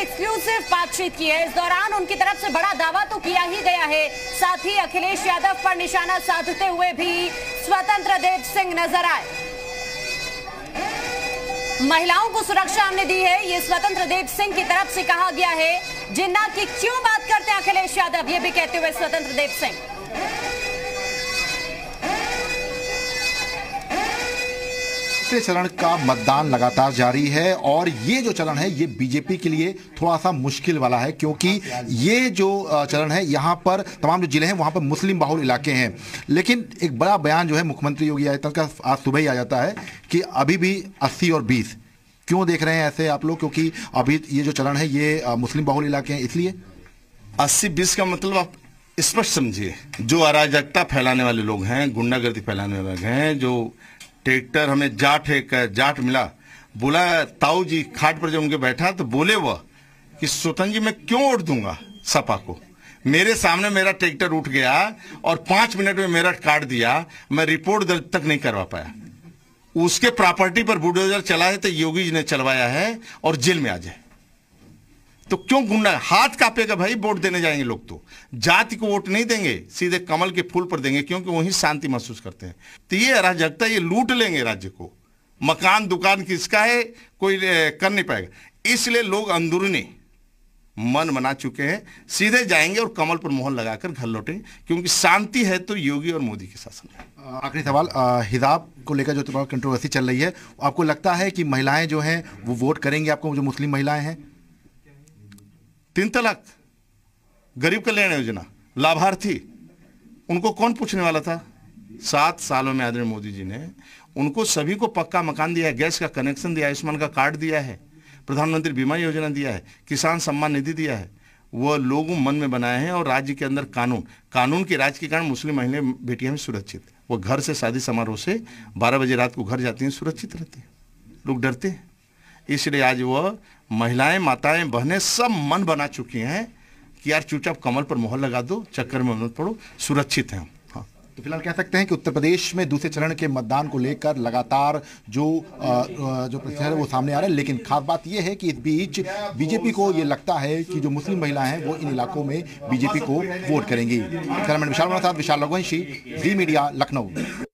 exclusive बातचीत की है इस दौरान उनकी तरफ से बड़ा दावा तो किया ही गया है साथ ही अखिलेश यादव पर निशाना साधते हुए भी स्वतंत्र देव सिंह नजर आए महिलाओं को सुरक्षा हमने दी है ये स्वतंत्र देव सिंह की तरफ से कहा गया है जिन्ना की क्यों बात करते हैं अखिलेश यादव ये भी कहते हुए स्वतंत्र देव सिंह तीसरे चरण का मतदान लगातार जारी है और ये जो चरण है ये बीजेपी के लिए थोड़ा सा मुश्किल वाला है क्योंकि ये जो चरण है यहाँ पर तमाम जो जिले हैं वहाँ पर मुस्लिम बाहुल इलाके हैं लेकिन एक बड़ा बयान जो है मुख्यमंत्री योगी आदित्यनाथ का आज सुबह ही आ जाता है कि अभी भी अस्सी और बीस क्यों देख रहे हैं ऐसे आप लोग क्योंकि अभी ये जो चरण है ये मुस्लिम बाहुल इलाके हैं इसलिए अस्सी बीस का मतलब आप स्पष्ट समझिए जो अराजकता फैलाने वाले लोग हैं गुंडागर्दी फैलाने वाले लोग हैं जो ट्रैक्टर हमें जाट एक जाट मिला बोला ताऊ जी खाट पर जब उनके बैठा तो बोले वह कि स्वतन जी मैं क्यों उठ दूंगा सपा को मेरे सामने मेरा ट्रैक्टर उठ गया और पांच मिनट में मेरा काट दिया मैं रिपोर्ट दर्ज तक नहीं करवा पाया उसके प्रॉपर्टी पर बुडोजर चला है तो योगी जी ने चलवाया है और जेल में आ जाए तो क्यों घूमना हाथ कापेगा भाई वोट देने जाएंगे लोग तो जाति को वोट नहीं देंगे सीधे कमल के फूल पर देंगे क्योंकि वही शांति महसूस करते हैं तो ये अराजकता ये लूट लेंगे राज्य को मकान दुकान किसका है कोई कर नहीं पाएगा इसलिए लोग अंदरूनी मन बना चुके हैं सीधे जाएंगे और कमल पर मोहन लगाकर घर लौटेंगे क्योंकि शांति है तो योगी और मोदी के शासन में आखिरी सवाल हिजाब को लेकर जो तुम्हारा कंट्रोवर्सी चल रही है आपको लगता है कि महिलाएं जो हैं वो वोट करेंगे आपको जो मुस्लिम महिलाएं हैं तीन तलाक गरीब कल्याण योजना लाभार्थी उनको कौन पूछने वाला था सात सालों में आदरणीय मोदी जी ने उनको सभी को पक्का मकान दिया है गैस का कनेक्शन दिया आयुष्मान का कार्ड दिया है प्रधानमंत्री बीमा योजना दिया है किसान सम्मान निधि दिया है वह लोग मन में बनाए हैं और राज्य के अंदर कानून कानून के राज के कारण मुस्लिम महिला बेटियां भी सुरक्षित वो घर से शादी समारोह से बारह बजे रात को घर जाती हैं सुरक्षित रहती हैं लोग डरते हैं इसलिए आज वह महिलाएं माताएं बहनें सब मन बना चुकी हैं कि यार चुपचाप कमल पर मोहर लगा दो चक्कर में मत पड़ो सुरक्षित हैं हाँ तो फिलहाल कह सकते हैं कि उत्तर प्रदेश में दूसरे चरण के मतदान को लेकर लगातार जो जो प्रश्न है वो सामने आ रहे हैं लेकिन खास बात यह है कि इस बीच बीजेपी को ये लगता है कि जो मुस्लिम महिलाएं हैं वो इन इलाकों में बीजेपी को वोट करेंगी विशाल विशाल रघुवंशी जी मीडिया लखनऊ